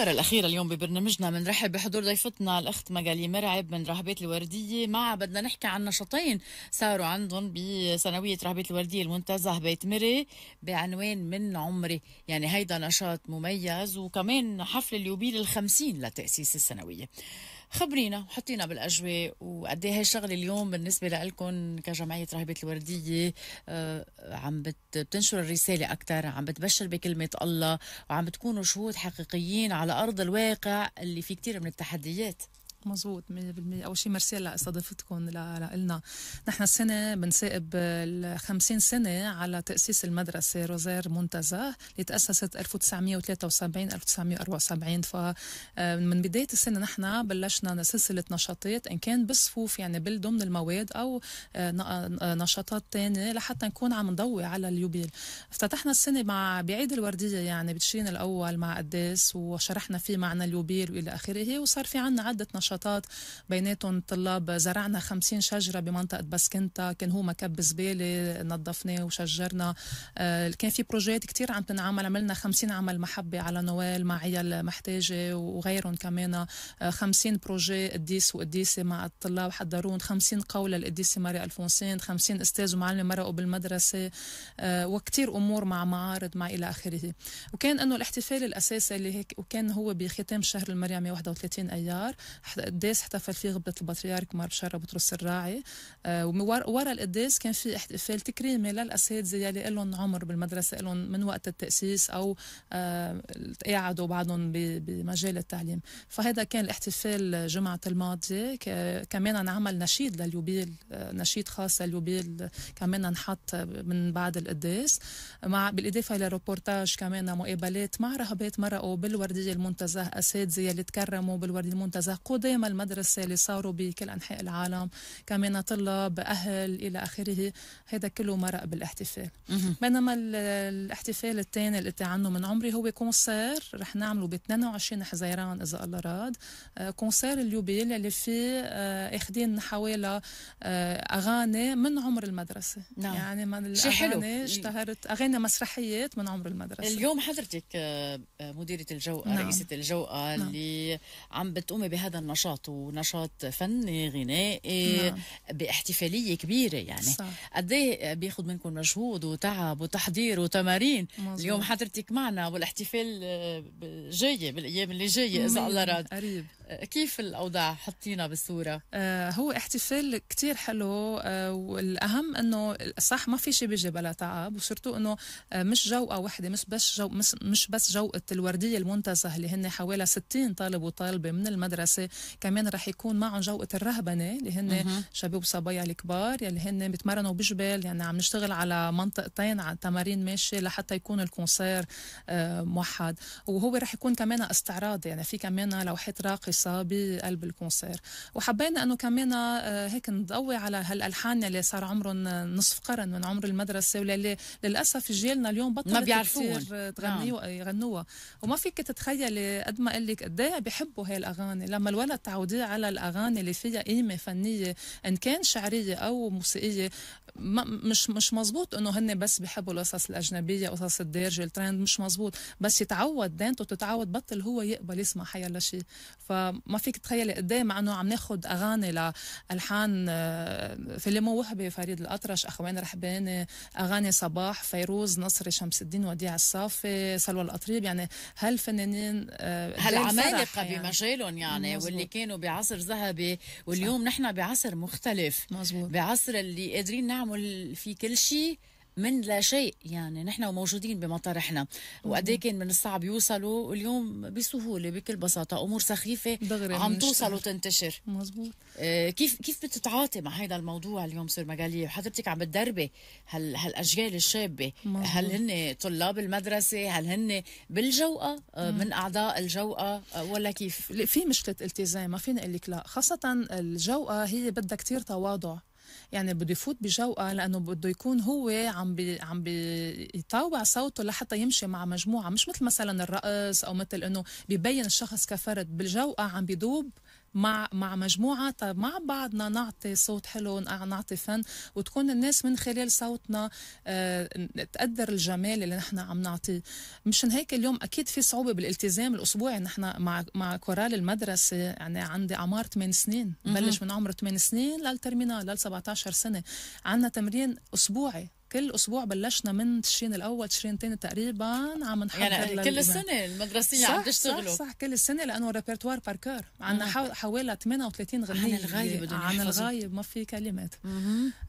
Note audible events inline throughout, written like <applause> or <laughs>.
الفقرة الأخيرة اليوم ببرنامجنا بنرحب بحضور ضيفتنا الأخت مجالي مرعب من رهبات الوردية مع بدنا نحكي عن نشاطين صاروا عندهم بثانوية رهبات الوردية المنتزه بيت مري بعنوان من عمري يعني هيدا نشاط مميز وكمان حفل اليوبيل الخمسين لتأسيس الثانوية خبرينا وحطينا بالاجواء وقد ايه هالشغله اليوم بالنسبه لكم كجمعيه راهبه الورديه آه، عم بتنشر الرساله اكثر عم بتبشر بكلمه الله وعم بتكونوا شهود حقيقيين على ارض الواقع اللي فيه كثير من التحديات مزبوط 100% اول شيء ميرسي لاستضافتكم لنا نحن السنه بنسائب ال 50 سنه على تاسيس المدرسه روزير منتزه اللي تاسست 1973 1974 ف آه، من بدايه السنه نحن بلشنا سلسله نشاطات ان كان بالصفوف يعني بالضمن المواد او آه، آه، نشاطات ثانيه لحتى نكون عم نضوي على اليوبيل افتتحنا السنه مع بعيد الورديه يعني بتشرين الاول مع قداس وشرحنا فيه معنى اليوبيل والى اخره وصار في عندنا عده نشاطات نشاطات بيناتهم طلاب زرعنا 50 شجرة بمنطقة بسكنتا كان هو مكب زبالة نظفناه وشجرنا آه، كان في بروجيات كتير عم تنعمل عملنا 50 عمل محبة على نوال مع عيال محتاجة وغيرهم كمان 50 آه، بروجي قديس وقديسة مع الطلاب حضرون 50 قولة للقديسة ماري ألفونسين 50 أستاذ ومعلم مرقوا بالمدرسة آه، وكتير أمور مع معارض مع إلى آخره وكان أنه الاحتفال الأساسي اللي هيك وكان هو بختام شهر المريمي 31 أيار القداس احتفل فيه غبله البطريرك مار بشاره بطرس الراعي آه وورا القداس كان في احتفال تكريمي للاساتذه يلي لهم عمر بالمدرسه لهم من وقت التاسيس او آه تقاعدوا بعضهم بمجال التعليم فهذا كان الاحتفال جمعه الماضيه كمان انعمل نشيد لليوبيل آه، نشيد خاص لليوبيل كمان انحط من بعد القداس مع بالاضافه الى روبورتاج كمان مقابلات مع رهبات مرقوا بالورديه المنتزه اساتذه يلي تكرموا بالورديه المنتزه قضاة الخيمة المدرسة اللي صاروا بكل أنحاء العالم كمان طلاب أهل إلى آخره هذا كله مرق بالاحتفال بينما الاحتفال الثاني اللي قلتي عنه من عمري هو كونسير رح نعمله ب 22 حزيران إذا الله راد آه، كونسير اليوبيل اللي فيه آه، اخذين حوالي آه، أغاني من عمر المدرسة نعم. يعني من الأغاني اشتهرت أغاني مسرحيات من عمر المدرسة اليوم حضرتك مديرة الجوقة نعم. رئيسة الجوقة نعم. اللي عم بتقومي بهذا النشاط نشاط ونشاط فني غنائي نعم. باحتفاليه كبيره يعني قد ايه بياخذ منكم مجهود وتعب وتحضير وتمارين مزبوط. اليوم حضرتك معنا والاحتفال آه، جايه بالايام اللي جايه اذا الله راد قريب كيف الأوضاع حطينا بالصورة؟ آه هو احتفال كتير حلو آه والأهم أنه صح ما في شيء بيجي بلا تعب وصرتوا أنه آه مش جوقة وحدة مش بس جو مش, مش بس جوقة الوردية المنتزه اللي هن حوالي 60 طالب وطالبة من المدرسة كمان رح يكون معهم جوقة الرهبنة اللي هن شباب وصبايا الكبار يلي هن بيتمرنوا بجبال يعني عم نشتغل على منطقتين على تمارين ماشية لحتى يكون الكونسير آه موحد وهو رح يكون كمان استعراض يعني في كمان لوحات راقص القصة بقلب الكونسير وحبينا أنه كمان آه، هيك نضوي على هالألحان اللي صار عمرهم آه، نصف قرن من عمر المدرسة واللي للأسف جيلنا اليوم بطلت ما بيعرفون آه، نعم. تغنيوا يغنوها وما فيك تتخيلي قد ما قلك قد ايه بحبوا هاي الأغاني لما الولد تعوديه على الأغاني اللي فيها قيمة فنية إن كان شعرية أو موسيقية ما مش مش مزبوط انه هن بس بحبوا القصص الاجنبيه قصص الدرج الترند مش مزبوط بس يتعود دانته تتعود بطل هو يقبل يسمع حيلا شيء ف فما فيك تتخيلي قد مع انه عم ناخذ اغاني لالحان آه، فيلم وهبي فريد الاطرش اخوان رحباني اغاني صباح فيروز نصر شمس الدين وديع الصافي سلوى القطريب يعني هالفنانين هالعمالقه آه، يعني. بمجالهم يعني مزبوط. واللي كانوا بعصر ذهبي واليوم صح. نحن بعصر مختلف مزبوط. بعصر اللي قادرين نعمل فيه كل شيء من لا شيء يعني نحن موجودين بمطارحنا وقد كان من الصعب يوصلوا اليوم بسهوله بكل بساطه امور سخيفه دغري عم توصل وتنتشر مزبوط آه كيف كيف بتتعاطي مع هذا الموضوع اليوم سير مجاليه وحضرتك عم بتدربي هال هالاجيال الشابه مزبوط. هل هن طلاب المدرسه هل هن بالجوقه آه من اعضاء الجوقه آه ولا كيف في مشكله التزام ما فيني اقول لك لا خاصه الجوقه هي بدها كثير تواضع يعني بده يفوت بجوقه لانه بده يكون هو عم بي عم بيطاوع صوته لحتى يمشي مع مجموعه مش مثل مثلا الرقص او مثل انه ببين الشخص كفرد بالجوقه عم بيدوب مع مع مجموعه طيب مع بعضنا نعطي صوت حلو نعطي فن وتكون الناس من خلال صوتنا آه، تقدر الجمال اللي نحن عم نعطيه مشان هيك اليوم اكيد في صعوبه بالالتزام الاسبوعي نحن مع مع كورال المدرسه يعني عندي اعمار 8 سنين بلش من عمر 8 سنين للترمينال لل 17 سنه عندنا تمرين اسبوعي كل اسبوع بلشنا من تشرين الاول تشرين الثاني تقريبا عم نحضر يعني كل السنه المدرسيه عم تشتغلوا صح, صح كل السنه لانه الريبرتوار باركار عندنا حوالي 38 غنية عن الغايب عن الغايب ما في كلمات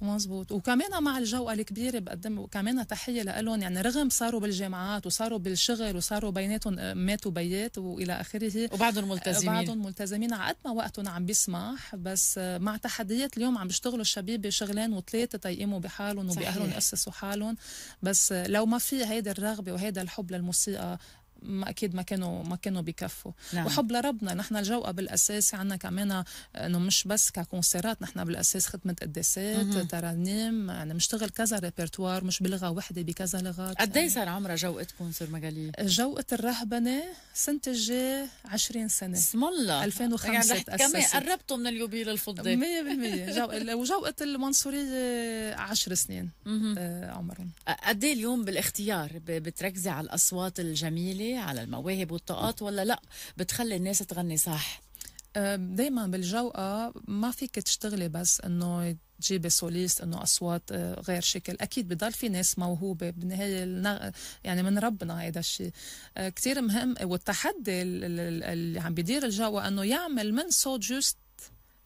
مزبوط وكمان مع الجوقه الكبيره بقدم كمان تحيه لهم يعني رغم صاروا بالجامعات وصاروا بالشغل وصاروا بيناتهم آه، مات وبيات والى اخره <laughs> وبعضهم ملتزمين بعضهم ملتزمين على قد ما وقتهم عم بيسمح بس آه، مع تحديات اليوم عم بيشتغلوا الشبيبه شغلين وثلاثه تيقيموا بحالهم وباهلهم يأسسوا حالهم بس لو ما في هيدا الرغبة وهيدا الحب للموسيقى ما اكيد ما كانوا ما كانوا بكفوا نعم. وحب لربنا نحن الجوقه بالاساس عندنا كمان انه مش بس ككونسيرات نحن بالاساس خدمه قداسات ترانيم يعني بنشتغل كذا ريبرتوار مش بلغه وحده بكذا لغات قد ايه يعني صار عمرها جوقه كونسر مجالي جوقه الرهبنه سنه الجاي 20 سنه اسم الله 2005 يعني كمان قربتوا من اليوبيل الفضي 100% <laughs> جو... وجوقه المنصوريه 10 سنين آه، عمرهم قد ايه اليوم بالاختيار بتركزي على الاصوات الجميله على المواهب والطاقات ولا لا بتخلي الناس تغني صح دايما بالجوقة آه، ما فيك تشتغلي بس انه تجيبي سوليست انه اصوات آه، غير شكل اكيد بضل في ناس موهوبه بالنهايه النغ... يعني من ربنا هيدا الشيء آه، كثير مهم والتحدي اللي عم بيدير الجو انه يعمل من صوت جوست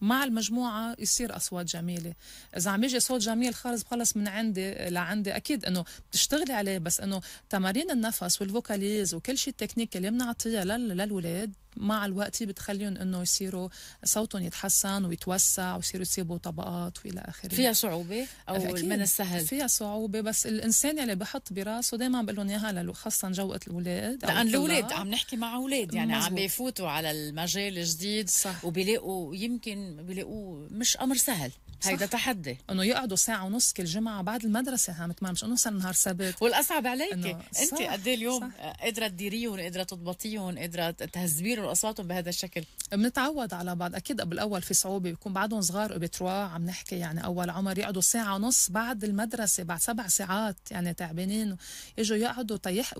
مع المجموعه يصير اصوات جميله اذا عم يجي صوت جميل خالص بخلص من عندي لعندي اكيد انه بتشتغلي عليه بس انه تمارين النفس والفوكاليز وكل شيء التكنيك اللي بنعطيها للولاد مع الوقت بتخليهم انه يصيروا صوتهم يتحسن ويتوسع ويصيروا يسيبوا طبقات والى اخره فيها صعوبه او من السهل فيها صعوبه بس الانسان اللي بحط براسه دائما بقول لهم اياها خاصه جوقه الاولاد لان الاولاد عم نحكي مع اولاد يعني مزبوط. عم بيفوتوا على المجال الجديد صح. وبيلاقوا يمكن بيلاقوه مش امر سهل هيدا تحدي انه يقعدوا ساعه ونص كل جمعه بعد المدرسه عم تمام مش انه نهار سبت والاصعب عليك انت قد إيه اليوم قادره تديريهم قادره تضبطيهم قادره تهذبيهم اصواتهم بهذا الشكل بنتعود على بعض اكيد بالاول في صعوبه بيكون بعدهم صغار بتروا عم نحكي يعني اول عمر يقعدوا ساعه ونص بعد المدرسه بعد سبع ساعات يعني تعبانين يجوا يقعدوا تيح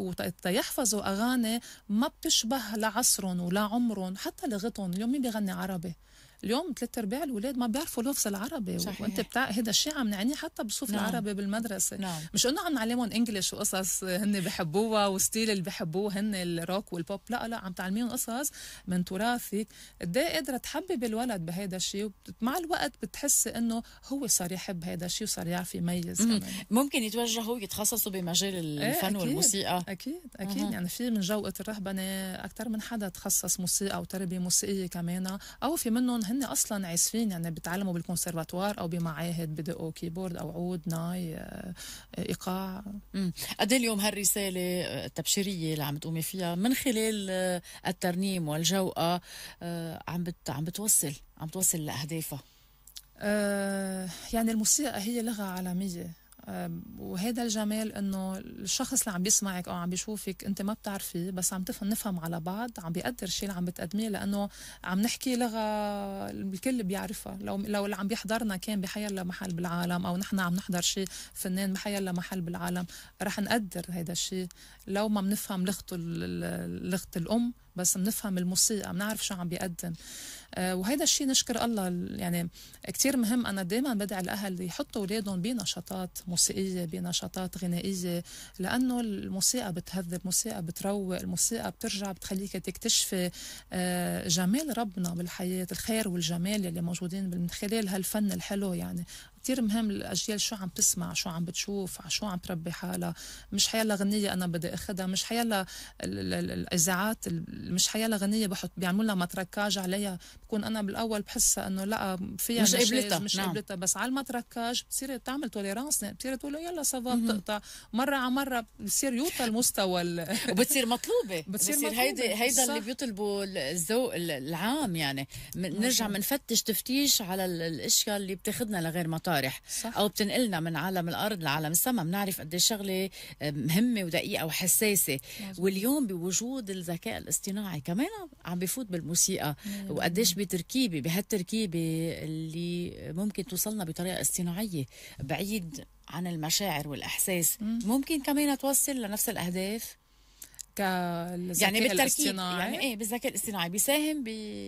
اغاني ما بتشبه لا عصرهم ولا عمرهم حتى لغتهم اليوم مين بيغني عربي اليوم ثلاث ارباع الاولاد ما بيعرفوا لفظ العربي صحيح. وانت بتاع هذا الشيء عم نعنيه حتى بصوف نعم. العربي بالمدرسه نعم. مش انه عم نعلمهم انجلش وقصص هن بحبوها وستيل اللي بحبوه هن الروك والبوب لا لا عم تعلميهم قصص من تراثك قد ايه قادره تحبب الولد بهذا الشيء مع الوقت بتحسي انه هو صار يحب هذا الشيء وصار يعرف يميز ممكن يتوجهوا يتخصصوا بمجال إيه، الفن أكيد. والموسيقى اكيد اكيد أه. يعني في من جوقه الرهبنه اكثر من حدا تخصص موسيقى وتربيه موسيقيه كمان او في منهم هن اصلا عازفين يعني بتعلموا بالكونسرفاتوار او بمعاهد بدقوا كيبورد او عود ناي آه، ايقاع قد إيه اليوم هالرساله آه، التبشيريه اللي عم تقومي فيها من خلال آه، الترنيم والجوقه عم بت عم بتوصل عم توصل لاهدافها يعني الموسيقى هي لغه عالميه وهذا الجمال انه الشخص اللي عم بيسمعك او عم بيشوفك انت ما بتعرفيه بس عم تفهم نفهم على بعض عم بيقدر الشيء اللي عم بتقدميه لانه عم نحكي لغه الكل بيعرفها لو لو اللي عم بيحضرنا كان بحيلا محل بالعالم او نحن عم نحضر شيء فنان بحيلا محل بالعالم رح نقدر هذا الشيء لو ما بنفهم لغته لغه الام بس بنفهم الموسيقى بنعرف شو عم بيقدم آه، وهيدا الشيء نشكر الله يعني كثير مهم انا دائما بدعي الاهل يحطوا اولادهم بنشاطات موسيقيه بنشاطات غنائيه لانه الموسيقى بتهذب الموسيقى بتروق الموسيقى بترجع بتخليك تكتشفي آه، جمال ربنا بالحياه الخير والجمال اللي موجودين من خلال هالفن الحلو يعني كتير مهم الاجيال شو عم تسمع شو عم بتشوف شو عم تربي حالها مش حيلا غنيه انا بدي اخذها مش حيلا الاذاعات مش حيلا غنيه بحط بيعملوا لها متركاج عليها بكون انا بالاول بحسها انه لا فيها مش قبلتها مش نعم. قبلتها بس على المتركاج بتصير تعمل توليرانس بتصير تقول يلا سافا بتقطع مره على مره بصير يوطى المستوى <laughs> وبتصير مطلوبه بتصير, بتصير هيدا هيدا اللي بيطلبوا الذوق العام يعني نرجع بنفتش تفتيش على الاشياء اللي بتاخذنا لغير مطار الصارح صح. او بتنقلنا من عالم الارض لعالم السماء بنعرف قد إيه شغله آه، مهمه ودقيقه وحساسه واليوم بوجود الذكاء الاصطناعي كمان عم بفوت بالموسيقى وقديش بتركيبه بهالتركيبه اللي ممكن توصلنا بطريقه اصطناعيه بعيد عن المشاعر والاحساس مم. ممكن كمان توصل لنفس الاهداف يعني بالتركيب يعني ايه بالذكاء الاصطناعي بيساهم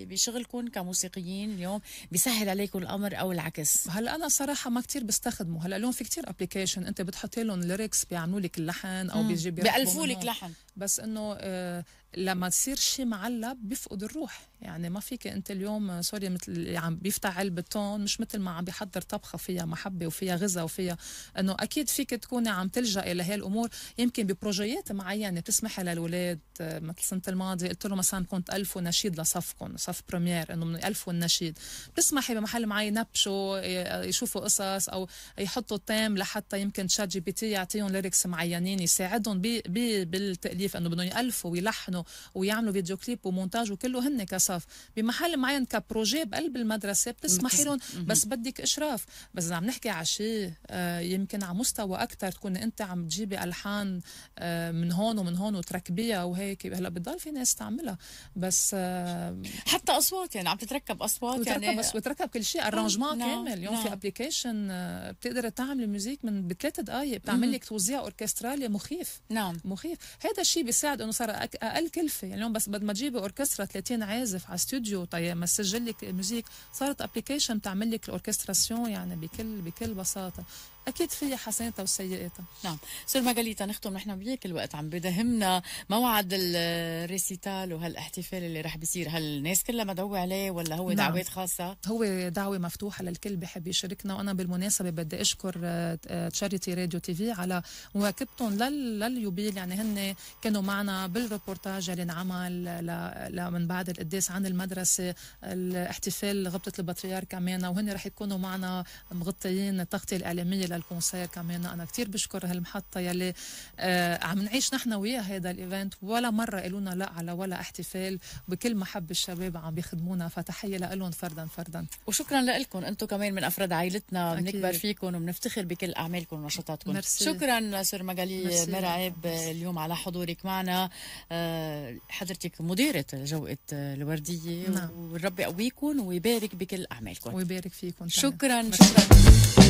بشغلكم كموسيقيين اليوم بيسهل عليكم الامر او العكس هلا انا صراحه ما كتير بستخدمه هلا اليوم في كتير ابلكيشن انت بتحطي لهم ليركس بيعملوا لك اللحن او بيجيبوا بيالفوا لك لحن بس انه آه لما تصير شيء معلب بيفقد الروح يعني ما فيك انت اليوم آه، سوري مثل اللي عم بيفتح علبه تون مش مثل ما عم بيحضر طبخه فيها محبه وفيها غذا وفيها انه اكيد فيك تكوني عم تلجئي لهي الامور يمكن ببروجيات معينه يعني بتسمحي للاولاد آه، مثل السنه الماضيه قلت له مثلا كنت الف نشيد لصفكم صف بريمير انه من الف النشيد بتسمحي بمحل معين ينبشوا يشوفوا قصص او يحطوا تيم لحتى يمكن تشات جي بي تي يعطيهم ليركس معينين يساعدهم بالتاليف انه بدهم يالفوا ويلحنوا ويعملوا فيديو كليب ومونتاج وكله هن كصف بمحل معين كبروجي بقلب المدرسه بتسمحي لهم بس بدك اشراف بس عم نحكي على شيء آه، يمكن على مستوى اكثر تكون انت عم تجيبي الحان آه، من هون ومن هون وتركبيها وهيك هلا بتضل في ناس تعملها بس آه، حتى اصوات يعني عم تتركب اصوات وتركب يعني بس وتركب كل شيء ارانجمون كامل اليوم في ابلكيشن بتقدر تعمل ميوزيك من بثلاث دقائق بتعمل لك توزيع اوركسترالي مخيف نعم مخيف هذا الشيء بيساعد انه صار اقل كلفة يعني اليوم بس بدل ما تجيبي اوركسترا 30 عازف على استوديو طيب ما تسجل لك ميوزيك صارت ابلكيشن بتعمل لك الاوركستراسيون يعني بكل بكل بساطه اكيد في حسناتها وسيئاتها نعم سور ماغاليتا نختم نحن بيك الوقت عم بدهمنا موعد الريسيتال وهالاحتفال اللي رح بيصير هل الناس كلها مدعوه عليه ولا هو نعم. دعوات خاصه هو دعوه مفتوحه للكل بحب يشاركنا وانا بالمناسبه بدي اشكر تشاريتي راديو تي في على مواكبتهم لل... لليوبيل يعني هن كانوا معنا بالريبورتاج اللي انعمل ل... من بعد القداس عن المدرسه الاحتفال غبطه البطريرك كمان وهن رح يكونوا معنا مغطيين التغطيه الاعلاميه للكونسير كمان انا كثير بشكر هالمحطه يلي آه عم نعيش نحن وياها هذا الايفنت ولا مره قالوا لا على ولا احتفال بكل محب الشباب عم بيخدمونا فتحيه لهم فردا فردا وشكرا لكم انتم كمان من افراد عائلتنا بنكبر فيكم وبنفتخر بكل اعمالكم ونشاطاتكم شكرا سور مغالي مرعب اليوم على حضورك معنا آه، حضرتك مديره جوقه الورديه نعم. والرب يقويكم ويبارك بكل اعمالكم ويبارك فيكم شكرا شكرا, شكرا.